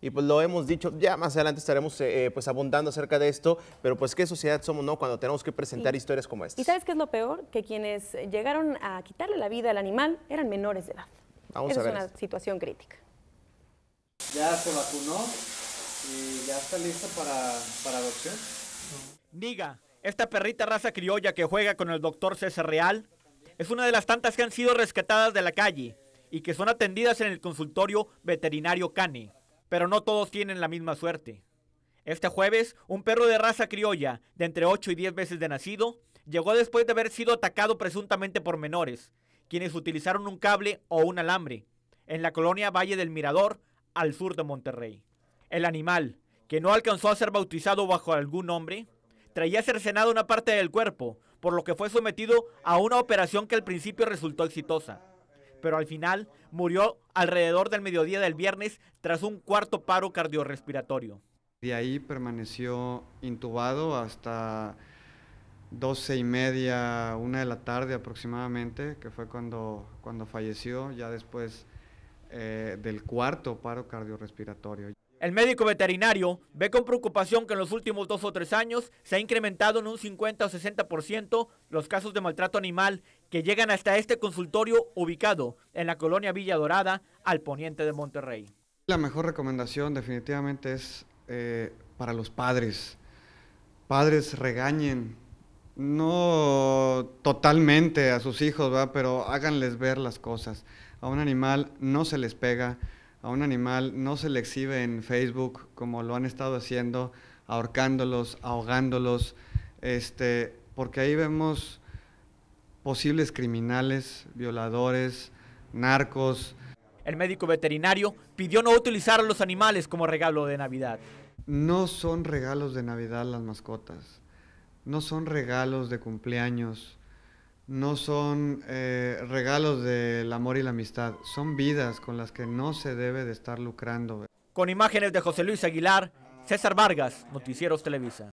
y pues lo hemos dicho, ya más adelante estaremos eh, eh, pues abundando acerca de esto, pero pues qué sociedad somos, ¿no? Cuando tenemos que presentar historias como esta. ¿Y sabes qué es lo peor? Que quienes llegaron a quitarle la vida al animal eran menores de edad. Vamos a ver. Es una situación crítica. Ya se vacunó y ya está lista para, para adopción. Diga, esta perrita raza criolla que juega con el doctor César Real es una de las tantas que han sido rescatadas de la calle y que son atendidas en el consultorio veterinario Cane, pero no todos tienen la misma suerte. Este jueves, un perro de raza criolla, de entre 8 y 10 veces de nacido, llegó después de haber sido atacado presuntamente por menores, quienes utilizaron un cable o un alambre, en la colonia Valle del Mirador, al sur de Monterrey. El animal, que no alcanzó a ser bautizado bajo algún nombre, traía cercenada una parte del cuerpo, por lo que fue sometido a una operación que al principio resultó exitosa pero al final murió alrededor del mediodía del viernes tras un cuarto paro cardiorrespiratorio. De ahí permaneció intubado hasta doce y media, una de la tarde aproximadamente, que fue cuando, cuando falleció, ya después eh, del cuarto paro cardiorrespiratorio. El médico veterinario ve con preocupación que en los últimos dos o tres años se ha incrementado en un 50 o 60% los casos de maltrato animal que llegan hasta este consultorio ubicado en la colonia Villa Dorada, al poniente de Monterrey. La mejor recomendación definitivamente es eh, para los padres. Padres regañen, no totalmente a sus hijos, pero háganles ver las cosas. A un animal no se les pega a un animal no se le exhibe en Facebook como lo han estado haciendo, ahorcándolos, ahogándolos, este, porque ahí vemos posibles criminales, violadores, narcos. El médico veterinario pidió no utilizar a los animales como regalo de Navidad. No son regalos de Navidad las mascotas, no son regalos de cumpleaños, no son eh, regalos del amor y la amistad, son vidas con las que no se debe de estar lucrando. Con imágenes de José Luis Aguilar, César Vargas, Noticieros Televisa.